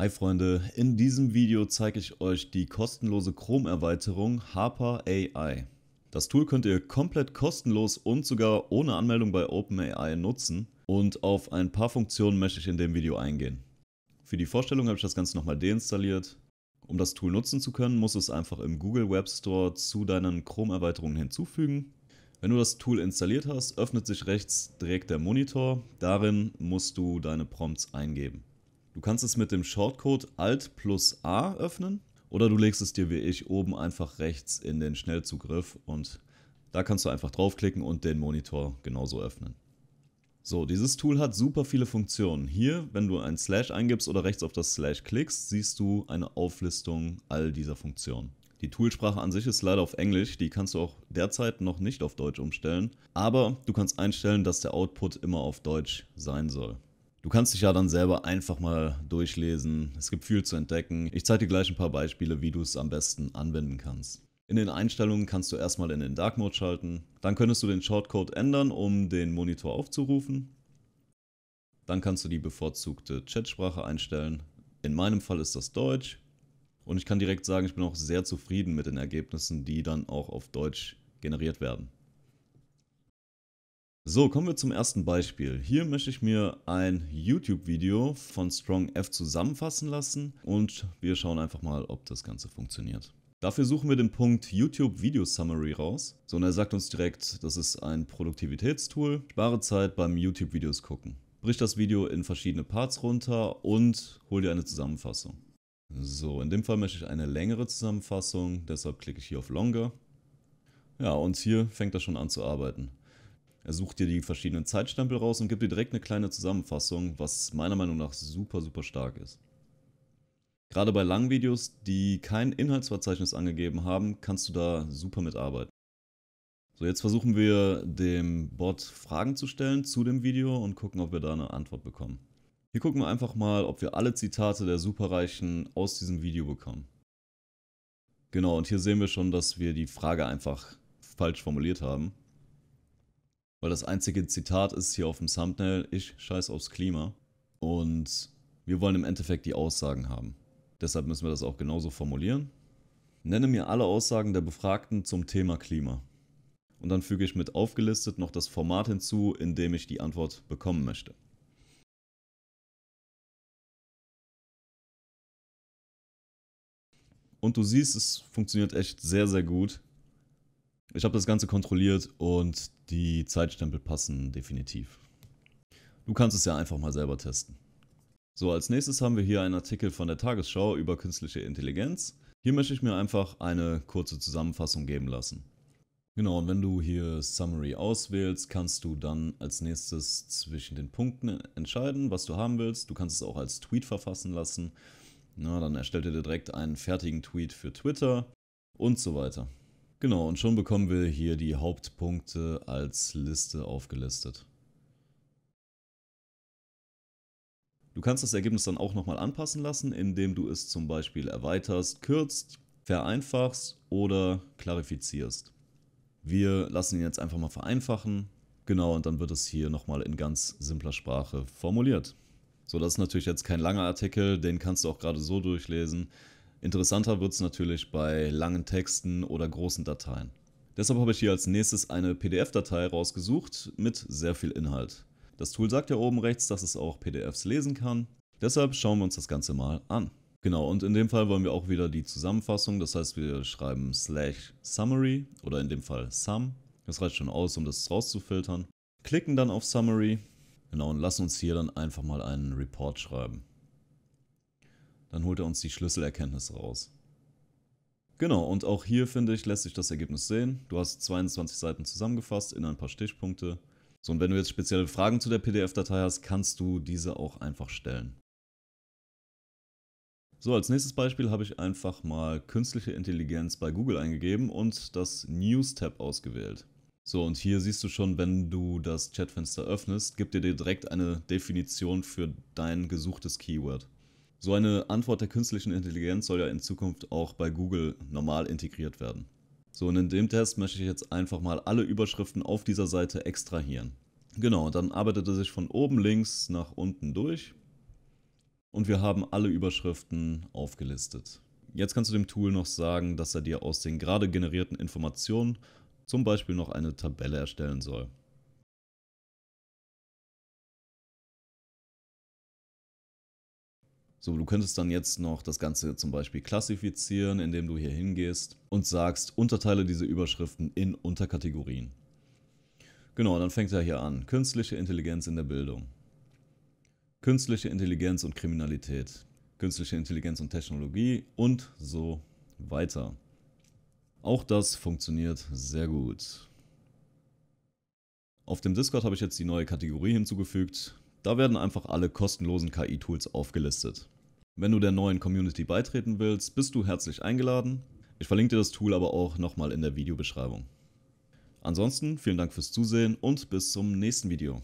Hi Freunde, in diesem Video zeige ich euch die kostenlose Chrome-Erweiterung Harper AI. Das Tool könnt ihr komplett kostenlos und sogar ohne Anmeldung bei OpenAI nutzen und auf ein paar Funktionen möchte ich in dem Video eingehen. Für die Vorstellung habe ich das Ganze nochmal deinstalliert. Um das Tool nutzen zu können, musst du es einfach im Google Web Store zu deinen Chrome-Erweiterungen hinzufügen. Wenn du das Tool installiert hast, öffnet sich rechts direkt der Monitor. Darin musst du deine Prompts eingeben. Du kannst es mit dem Shortcode Alt plus A öffnen oder du legst es dir wie ich oben einfach rechts in den Schnellzugriff und da kannst du einfach draufklicken und den Monitor genauso öffnen. So, dieses Tool hat super viele Funktionen. Hier, wenn du ein Slash eingibst oder rechts auf das Slash klickst, siehst du eine Auflistung all dieser Funktionen. Die Toolsprache an sich ist leider auf Englisch, die kannst du auch derzeit noch nicht auf Deutsch umstellen, aber du kannst einstellen, dass der Output immer auf Deutsch sein soll. Du kannst dich ja dann selber einfach mal durchlesen. Es gibt viel zu entdecken. Ich zeige dir gleich ein paar Beispiele, wie du es am besten anwenden kannst. In den Einstellungen kannst du erstmal in den Dark Mode schalten. Dann könntest du den Shortcode ändern, um den Monitor aufzurufen. Dann kannst du die bevorzugte Chatsprache einstellen. In meinem Fall ist das Deutsch. Und ich kann direkt sagen, ich bin auch sehr zufrieden mit den Ergebnissen, die dann auch auf Deutsch generiert werden. So, kommen wir zum ersten Beispiel. Hier möchte ich mir ein YouTube-Video von Strong F zusammenfassen lassen und wir schauen einfach mal, ob das Ganze funktioniert. Dafür suchen wir den Punkt YouTube Video Summary raus. So, und er sagt uns direkt, das ist ein Produktivitätstool. Spare Zeit beim YouTube Videos gucken. Brich das Video in verschiedene Parts runter und hol dir eine Zusammenfassung. So, in dem Fall möchte ich eine längere Zusammenfassung, deshalb klicke ich hier auf Longer. Ja, und hier fängt er schon an zu arbeiten. Er sucht dir die verschiedenen Zeitstempel raus und gibt dir direkt eine kleine Zusammenfassung, was meiner Meinung nach super, super stark ist. Gerade bei langen Videos, die kein Inhaltsverzeichnis angegeben haben, kannst du da super mitarbeiten. So, jetzt versuchen wir dem Bot Fragen zu stellen zu dem Video und gucken, ob wir da eine Antwort bekommen. Hier gucken wir einfach mal, ob wir alle Zitate der Superreichen aus diesem Video bekommen. Genau, und hier sehen wir schon, dass wir die Frage einfach falsch formuliert haben. Weil das einzige Zitat ist hier auf dem Thumbnail, ich scheiß aufs Klima. Und wir wollen im Endeffekt die Aussagen haben. Deshalb müssen wir das auch genauso formulieren. Nenne mir alle Aussagen der Befragten zum Thema Klima. Und dann füge ich mit aufgelistet noch das Format hinzu, in dem ich die Antwort bekommen möchte. Und du siehst, es funktioniert echt sehr, sehr gut. Ich habe das Ganze kontrolliert und die Zeitstempel passen definitiv. Du kannst es ja einfach mal selber testen. So, als nächstes haben wir hier einen Artikel von der Tagesschau über künstliche Intelligenz. Hier möchte ich mir einfach eine kurze Zusammenfassung geben lassen. Genau, und wenn du hier Summary auswählst, kannst du dann als nächstes zwischen den Punkten entscheiden, was du haben willst. Du kannst es auch als Tweet verfassen lassen. Na, dann erstellt er dir direkt einen fertigen Tweet für Twitter und so weiter. Genau, und schon bekommen wir hier die Hauptpunkte als Liste aufgelistet. Du kannst das Ergebnis dann auch nochmal anpassen lassen, indem du es zum Beispiel erweiterst, kürzt, vereinfachst oder klarifizierst. Wir lassen ihn jetzt einfach mal vereinfachen. Genau, und dann wird es hier nochmal in ganz simpler Sprache formuliert. So, das ist natürlich jetzt kein langer Artikel, den kannst du auch gerade so durchlesen. Interessanter wird es natürlich bei langen Texten oder großen Dateien. Deshalb habe ich hier als nächstes eine PDF-Datei rausgesucht mit sehr viel Inhalt. Das Tool sagt ja oben rechts, dass es auch PDFs lesen kann. Deshalb schauen wir uns das Ganze mal an. Genau, und in dem Fall wollen wir auch wieder die Zusammenfassung. Das heißt, wir schreiben slash summary oder in dem Fall sum. Das reicht schon aus, um das rauszufiltern. Klicken dann auf Summary. Genau, und lassen uns hier dann einfach mal einen Report schreiben dann holt er uns die Schlüsselerkenntnis raus. Genau, und auch hier finde ich, lässt sich das Ergebnis sehen. Du hast 22 Seiten zusammengefasst in ein paar Stichpunkte. So, und wenn du jetzt spezielle Fragen zu der PDF-Datei hast, kannst du diese auch einfach stellen. So, als nächstes Beispiel habe ich einfach mal künstliche Intelligenz bei Google eingegeben und das News-Tab ausgewählt. So, und hier siehst du schon, wenn du das Chatfenster öffnest, gibt dir direkt eine Definition für dein gesuchtes Keyword. So eine Antwort der künstlichen Intelligenz soll ja in Zukunft auch bei Google normal integriert werden. So, und in dem Test möchte ich jetzt einfach mal alle Überschriften auf dieser Seite extrahieren. Genau, dann arbeitet er sich von oben links nach unten durch und wir haben alle Überschriften aufgelistet. Jetzt kannst du dem Tool noch sagen, dass er dir aus den gerade generierten Informationen zum Beispiel noch eine Tabelle erstellen soll. So, du könntest dann jetzt noch das Ganze zum Beispiel klassifizieren, indem du hier hingehst und sagst, unterteile diese Überschriften in Unterkategorien. Genau, dann fängt er hier an. Künstliche Intelligenz in der Bildung. Künstliche Intelligenz und Kriminalität. Künstliche Intelligenz und Technologie und so weiter. Auch das funktioniert sehr gut. Auf dem Discord habe ich jetzt die neue Kategorie hinzugefügt, da werden einfach alle kostenlosen KI-Tools aufgelistet. Wenn du der neuen Community beitreten willst, bist du herzlich eingeladen. Ich verlinke dir das Tool aber auch nochmal in der Videobeschreibung. Ansonsten vielen Dank fürs Zusehen und bis zum nächsten Video.